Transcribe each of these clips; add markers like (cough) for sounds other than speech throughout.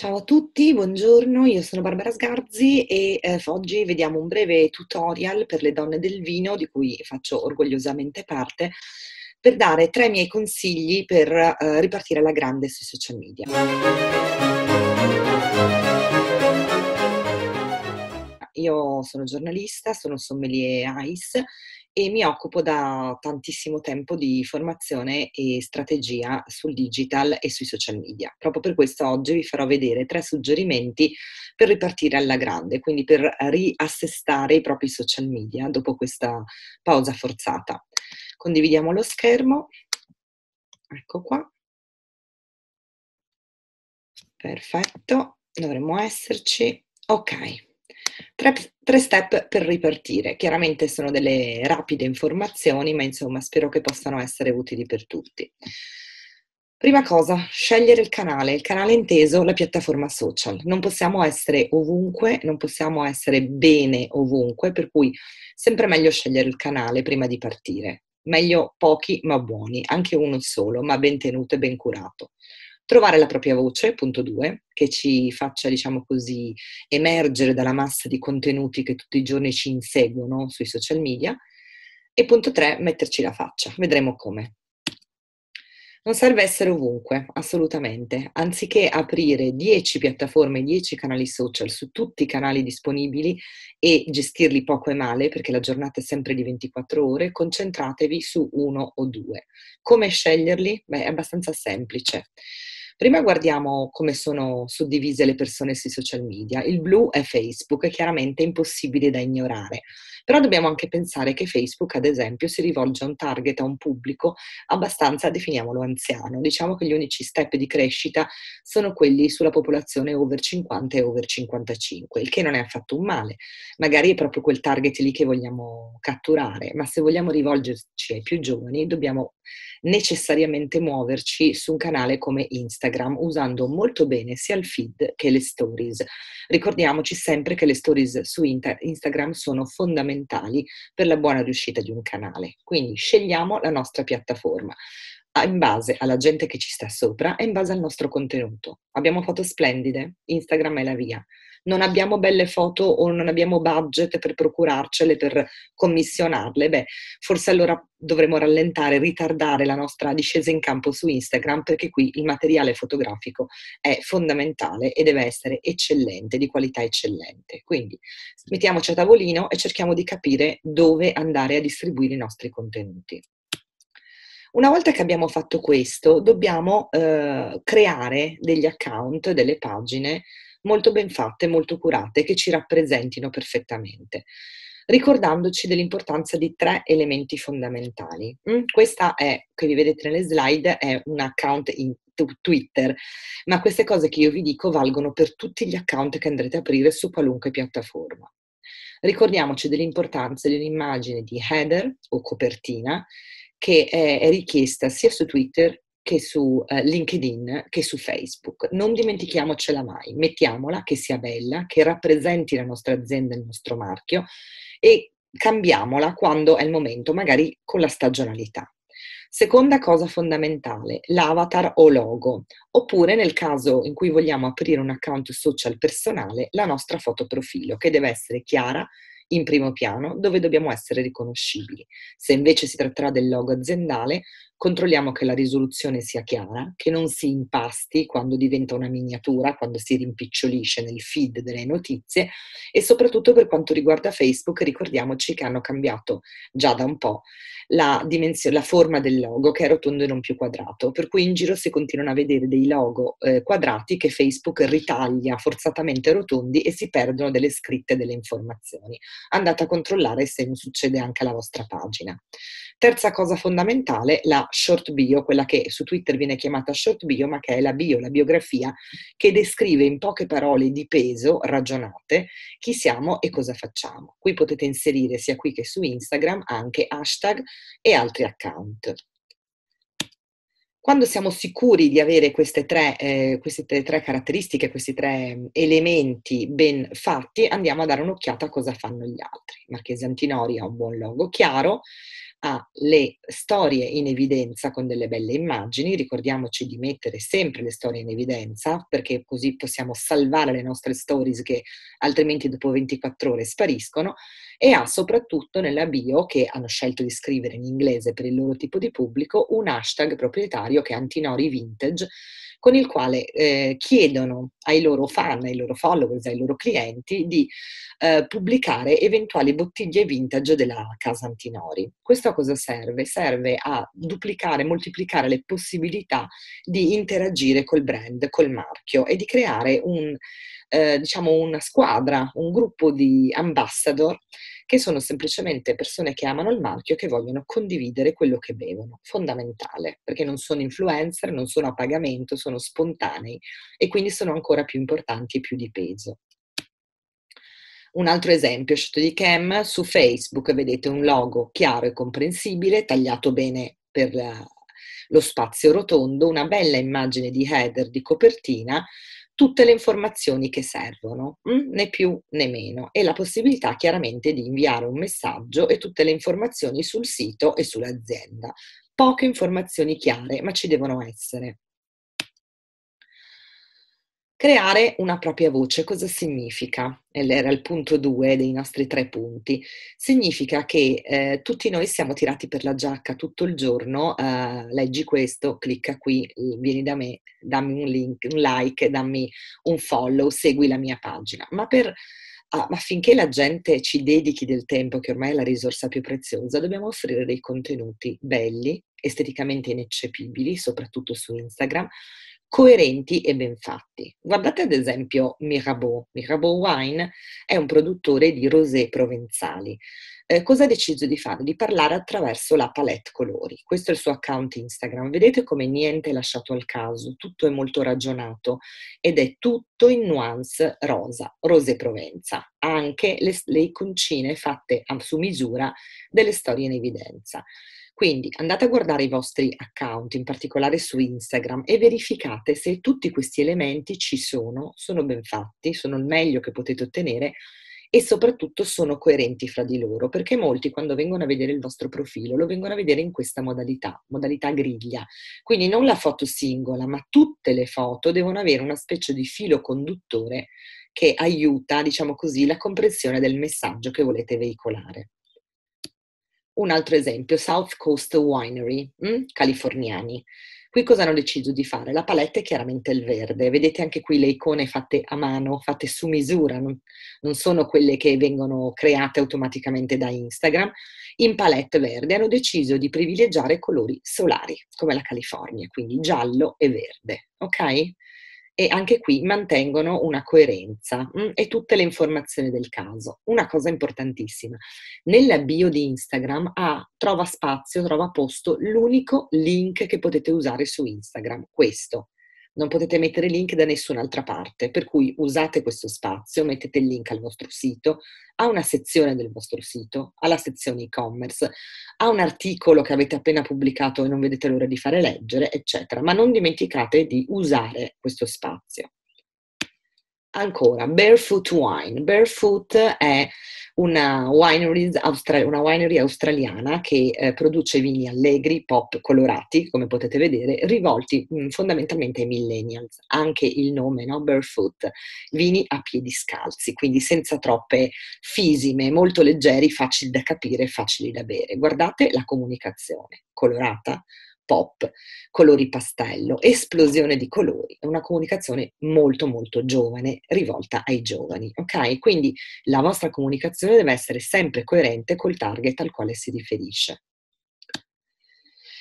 Ciao a tutti, buongiorno, io sono Barbara Sgarzi e eh, oggi vediamo un breve tutorial per le donne del vino, di cui faccio orgogliosamente parte, per dare tre miei consigli per eh, ripartire alla grande sui social media io sono giornalista, sono sommelier AIS e mi occupo da tantissimo tempo di formazione e strategia sul digital e sui social media. Proprio per questo oggi vi farò vedere tre suggerimenti per ripartire alla grande, quindi per riassestare i propri social media dopo questa pausa forzata. Condividiamo lo schermo. Ecco qua. Perfetto, dovremmo esserci. Ok, Tre, tre, step per ripartire. Chiaramente sono delle rapide informazioni, ma insomma spero che possano essere utili per tutti. Prima cosa, scegliere il canale, il canale inteso la piattaforma social. Non possiamo essere ovunque, non possiamo essere bene ovunque, per cui sempre meglio scegliere il canale prima di partire. Meglio pochi ma buoni, anche uno solo, ma ben tenuto e ben curato trovare la propria voce, punto due, che ci faccia, diciamo così, emergere dalla massa di contenuti che tutti i giorni ci inseguono sui social media, e punto tre, metterci la faccia, vedremo come. Non serve essere ovunque, assolutamente. Anziché aprire 10 piattaforme, 10 canali social su tutti i canali disponibili e gestirli poco e male, perché la giornata è sempre di 24 ore, concentratevi su uno o due. Come sceglierli? Beh, è abbastanza semplice. Prima guardiamo come sono suddivise le persone sui social media. Il blu è Facebook, è chiaramente impossibile da ignorare. Però dobbiamo anche pensare che Facebook, ad esempio, si rivolge a un target, a un pubblico abbastanza, definiamolo, anziano. Diciamo che gli unici step di crescita sono quelli sulla popolazione over 50 e over 55, il che non è affatto un male. Magari è proprio quel target lì che vogliamo catturare, ma se vogliamo rivolgerci ai più giovani dobbiamo necessariamente muoverci su un canale come Instagram usando molto bene sia il feed che le stories. Ricordiamoci sempre che le stories su Instagram sono fondamentali fondamentali per la buona riuscita di un canale. Quindi scegliamo la nostra piattaforma in base alla gente che ci sta sopra e in base al nostro contenuto. Abbiamo foto splendide, Instagram è la via non abbiamo belle foto o non abbiamo budget per procurarcele, per commissionarle, beh, forse allora dovremmo rallentare, ritardare la nostra discesa in campo su Instagram perché qui il materiale fotografico è fondamentale e deve essere eccellente, di qualità eccellente. Quindi mettiamoci a tavolino e cerchiamo di capire dove andare a distribuire i nostri contenuti. Una volta che abbiamo fatto questo, dobbiamo eh, creare degli account, delle pagine molto ben fatte, molto curate, che ci rappresentino perfettamente ricordandoci dell'importanza di tre elementi fondamentali. Mm? Questa è, che vi vedete nelle slide, è un account in Twitter, ma queste cose che io vi dico valgono per tutti gli account che andrete a aprire su qualunque piattaforma. Ricordiamoci dell'importanza di un'immagine di header o copertina che è richiesta sia su Twitter che su eh, LinkedIn, che su Facebook. Non dimentichiamocela mai, mettiamola che sia bella, che rappresenti la nostra azienda, il nostro marchio e cambiamola quando è il momento, magari con la stagionalità. Seconda cosa fondamentale, l'avatar o logo, oppure nel caso in cui vogliamo aprire un account social personale, la nostra foto profilo, che deve essere chiara, in primo piano, dove dobbiamo essere riconoscibili. Se invece si tratterà del logo aziendale, controlliamo che la risoluzione sia chiara, che non si impasti quando diventa una miniatura, quando si rimpicciolisce nel feed delle notizie e soprattutto per quanto riguarda Facebook ricordiamoci che hanno cambiato già da un po' la, dimensio- la forma del logo che è rotondo e non più quadrato, per cui in giro si continuano a vedere dei logo eh, quadrati che Facebook ritaglia forzatamente rotondi e si perdono delle scritte e delle informazioni. Andate a controllare se non succede anche alla vostra pagina. Terza cosa fondamentale, la short bio, quella che su Twitter viene chiamata short bio, ma che è la bio, la biografia, che descrive in poche parole di peso, ragionate, chi siamo e cosa facciamo. Qui potete inserire sia qui che su Instagram anche hashtag e altri account. Quando siamo sicuri di avere queste tre, eh, queste tre, caratteristiche, questi tre mm, elementi ben fatti, andiamo a dare un'occhiata a cosa fanno gli altri. Marchese Antinori ha un buon logo chiaro, ha le storie in evidenza con delle belle immagini, ricordiamoci di mettere sempre le storie in evidenza perché così possiamo salvare le nostre stories che altrimenti dopo 24 ore spariscono e ha soprattutto nella bio, che hanno scelto di scrivere in inglese per il loro tipo di pubblico, un hashtag proprietario che è Antinori Vintage, con il quale eh, chiedono ai loro fan, ai loro followers, ai loro clienti di eh, pubblicare eventuali bottiglie vintage della casa Antinori. Questo a cosa serve? Serve a duplicare, moltiplicare le possibilità di interagire col brand, col marchio e di creare un eh, diciamo una squadra, un gruppo di ambassador che sono semplicemente persone che amano il marchio e che vogliono condividere quello che bevono. Fondamentale, perché non sono influencer, non sono a pagamento, sono spontanei e quindi sono ancora più importanti e più di peso. Un altro esempio scelto di Cam, su Facebook vedete un logo chiaro e comprensibile, tagliato bene per lo spazio rotondo, una bella immagine di header di copertina tutte le informazioni che servono, mm? né più né meno, e la possibilità chiaramente di inviare un messaggio e tutte le informazioni sul sito e sull'azienda. Poche informazioni chiare, ma ci devono essere. Creare una propria voce, cosa significa? Era il punto 2 dei nostri tre punti. Significa che eh, tutti noi siamo tirati per la giacca tutto il giorno, eh, leggi questo, clicca qui, vieni da me, dammi un link, un like, dammi un follow, segui la mia pagina. Ma per affinché ah, la gente ci dedichi del tempo, che ormai è la risorsa più preziosa, dobbiamo offrire dei contenuti belli, esteticamente ineccepibili, soprattutto su Instagram, coerenti e ben fatti. Guardate ad esempio Mirabeau. Mirabeau Wine è un produttore di rosé provenzali. Eh, cosa ha deciso di fare? Di parlare attraverso la palette colori. Questo è il suo account Instagram. Vedete come niente è lasciato al caso, tutto è molto ragionato ed è tutto in nuance rosa, rose provenza. Anche le, le iconcine fatte su misura delle storie in evidenza. Quindi andate a guardare i vostri account, in particolare su Instagram, e verificate se tutti questi elementi ci sono, sono ben fatti, sono il meglio che potete ottenere e soprattutto sono coerenti fra di loro, perché molti quando vengono a vedere il vostro profilo lo vengono a vedere in questa modalità, modalità griglia. Quindi non la foto singola, ma tutte le foto devono avere una specie di filo conduttore che aiuta, diciamo così, la comprensione del messaggio che volete veicolare. Un altro esempio, South Coast Winery, mh? Mm, californiani. Qui cosa hanno deciso di fare? La palette è chiaramente il verde, vedete anche qui le icone fatte a mano, fatte su misura, non, non sono quelle che vengono create automaticamente da Instagram, in palette verde hanno deciso di privilegiare colori solari, come la California, quindi giallo e verde, ok? e anche qui mantengono una coerenza mh, mm, e tutte le informazioni del caso. Una cosa importantissima, nella bio di Instagram ah, trova spazio, trova posto l'unico link che potete usare su Instagram, questo non potete mettere link da nessun'altra parte, per cui usate questo spazio, mettete il link al vostro sito, a una sezione del vostro sito, alla sezione e-commerce, a un articolo che avete appena pubblicato e non vedete l'ora di fare leggere, eccetera, ma non dimenticate di usare questo spazio. Ancora, Barefoot Wine. Barefoot è una winery, austra- una winery australiana che eh, produce vini allegri, pop, colorati, come potete vedere, rivolti mh, mm, fondamentalmente ai millennials. Anche il nome, no? Barefoot, vini a piedi scalzi, quindi senza troppe fisime, molto leggeri, facili da capire, facili da bere. Guardate la comunicazione, colorata, pop, colori pastello, esplosione di colori, è una comunicazione molto molto giovane, rivolta ai giovani, ok? Quindi la vostra comunicazione deve essere sempre coerente col target al quale si riferisce.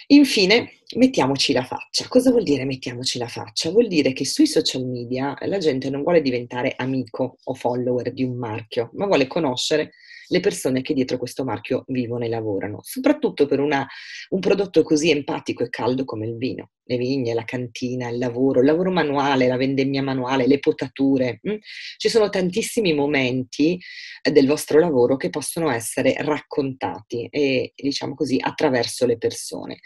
Infine, mettiamoci la faccia. Cosa vuol dire mettiamoci la faccia? Vuol dire che sui social media la gente non vuole diventare amico o follower di un marchio, ma vuole conoscere le persone che dietro questo marchio vivono e lavorano, soprattutto per una, un prodotto così empatico e caldo come il vino. Le vigne, la cantina, il lavoro, il lavoro manuale, la vendemmia manuale, le potature. Mh? Mm? Ci sono tantissimi momenti eh, del vostro lavoro che possono essere raccontati e diciamo così attraverso le persone.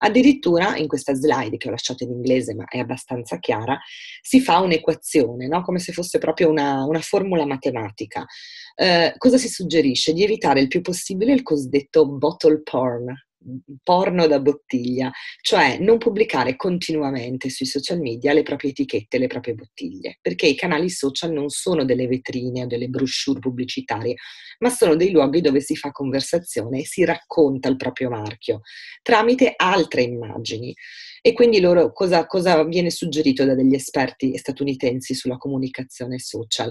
Addirittura in questa slide che ho lasciato in inglese ma è abbastanza chiara, si fa un'equazione, no? come se fosse proprio una, una formula matematica. Eh, cosa si suggerisce? Di evitare il più possibile il cosiddetto bottle porn, porno da bottiglia, cioè non pubblicare continuamente sui social media le proprie etichette, le proprie bottiglie, perché i canali social non sono delle vetrine o delle brochure pubblicitarie, ma sono dei luoghi dove si fa conversazione e si racconta il proprio marchio tramite altre immagini. E quindi loro cosa, cosa viene suggerito da degli esperti statunitensi sulla comunicazione social?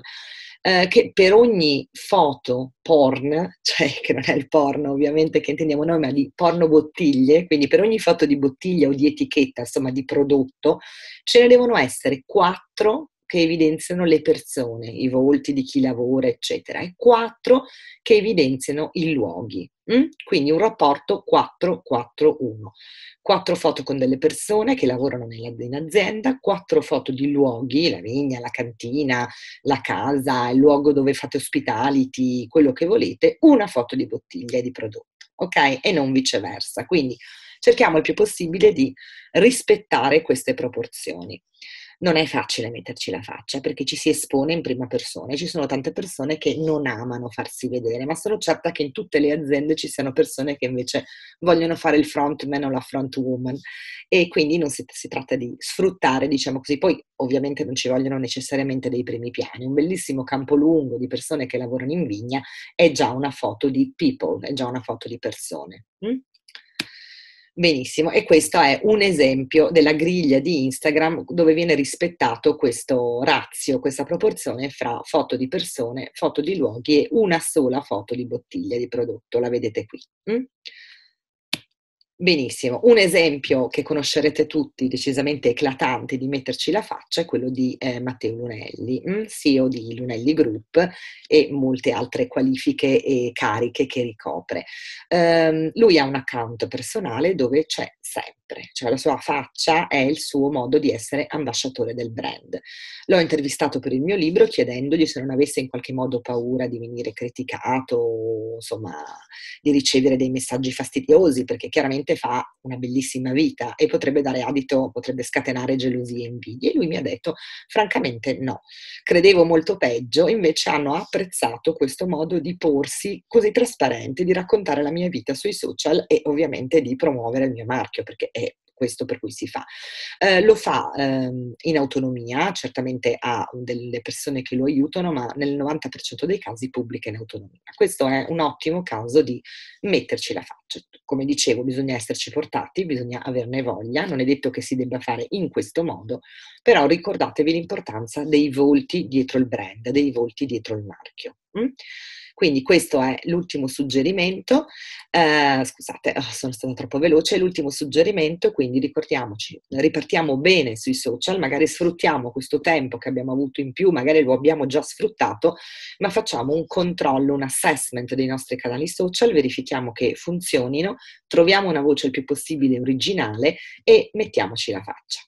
Eh, che per ogni foto porn, (laughs) cioè che non è il porno ovviamente che intendiamo noi, ma di porno bottiglie, quindi per ogni foto di bottiglia o di etichetta, insomma di prodotto, ce ne devono essere quattro che evidenziano le persone, i volti di chi lavora, eccetera, e quattro che evidenziano i luoghi. Mm? Quindi un rapporto 4-4-1. Quattro foto con delle persone che lavorano nella, in azienda, quattro foto di luoghi, la vigna, la cantina, la casa, il luogo dove fate ospitality, quello che volete, una foto di bottiglia e di prodotto, ok? E non viceversa. Quindi cerchiamo il più possibile di rispettare queste proporzioni non è facile metterci la faccia perché ci si espone in prima persona. e Ci sono tante persone che non amano farsi vedere, ma sono certa che in tutte le aziende ci siano persone che invece vogliono fare il frontman o la front woman e quindi non si, si tratta di sfruttare, diciamo così. Poi ovviamente non ci vogliono necessariamente dei primi piani. Un bellissimo campo lungo di persone che lavorano in vigna è già una foto di people, è già una foto di persone. Mm? Benissimo, e questo è un esempio della griglia di Instagram dove viene rispettato questo razio, questa proporzione fra foto di persone, foto di luoghi e una sola foto di bottiglia di prodotto, la vedete qui. Mm? Benissimo, un esempio che conoscerete tutti, decisamente eclatante di metterci la faccia, è quello di eh, Matteo Lunelli, mm, CEO di Lunelli Group e molte altre qualifiche e cariche che ricopre. Um, lui ha un account personale dove c'è sempre sempre, cioè la sua faccia è il suo modo di essere ambasciatore del brand. L'ho intervistato per il mio libro chiedendogli se non avesse in qualche modo paura di venire criticato, insomma, di ricevere dei messaggi fastidiosi, perché chiaramente fa una bellissima vita e potrebbe dare adito, potrebbe scatenare gelosie e invidie. E lui mi ha detto, francamente no, credevo molto peggio, invece hanno apprezzato questo modo di porsi così trasparente, di raccontare la mia vita sui social e ovviamente di promuovere il mio marchio, perché questo per cui si fa. Eh, lo fa ehm, in autonomia, certamente ha delle persone che lo aiutano, ma nel 90% dei casi pubblica in autonomia. Questo è un ottimo caso di metterci la faccia. Come dicevo, bisogna esserci portati, bisogna averne voglia, non è detto che si debba fare in questo modo, però ricordatevi l'importanza dei volti dietro il brand, dei volti dietro il marchio. Mm? Quindi questo è l'ultimo suggerimento. Eh, scusate, ah, sono stata troppo veloce. L'ultimo suggerimento, quindi ricordiamoci, ripartiamo bene sui social, magari sfruttiamo questo tempo che abbiamo avuto in più, magari lo abbiamo già sfruttato, ma facciamo un controllo, un assessment dei nostri canali social, verifichiamo che funzionino, troviamo una voce il più possibile originale e mettiamoci la faccia.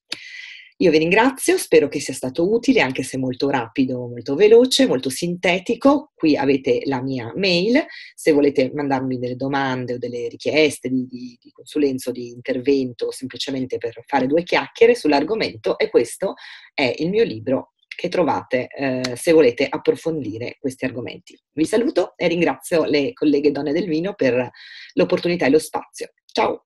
Io vi ringrazio, spero che sia stato utile, anche se molto rapido, molto veloce, molto sintetico. Qui avete la mia mail, se volete mandarmi delle domande o delle richieste di, di, di consulenza o di intervento, semplicemente per fare due chiacchiere sull'argomento, e questo è il mio libro che trovate eh, se volete approfondire questi argomenti. Vi saluto e ringrazio le colleghe Donne del Vino per l'opportunità e lo spazio. Ciao!